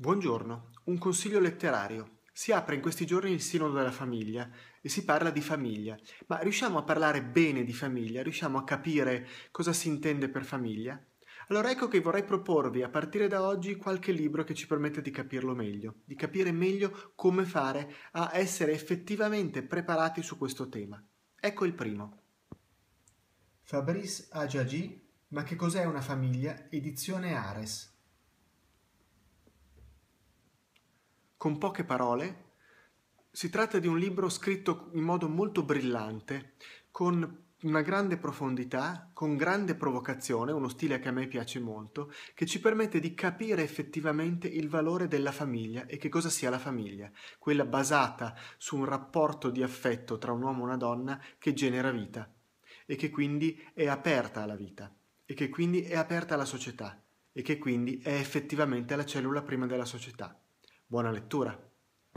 Buongiorno, un consiglio letterario. Si apre in questi giorni il sinodo della famiglia e si parla di famiglia, ma riusciamo a parlare bene di famiglia? Riusciamo a capire cosa si intende per famiglia? Allora ecco che vorrei proporvi a partire da oggi qualche libro che ci permette di capirlo meglio, di capire meglio come fare a essere effettivamente preparati su questo tema. Ecco il primo. Fabrice Ajagi, Ma che cos'è una famiglia? Edizione Ares. con poche parole. Si tratta di un libro scritto in modo molto brillante, con una grande profondità, con grande provocazione, uno stile che a me piace molto, che ci permette di capire effettivamente il valore della famiglia e che cosa sia la famiglia, quella basata su un rapporto di affetto tra un uomo e una donna che genera vita e che quindi è aperta alla vita e che quindi è aperta alla società e che quindi è effettivamente la cellula prima della società. Buona lettura!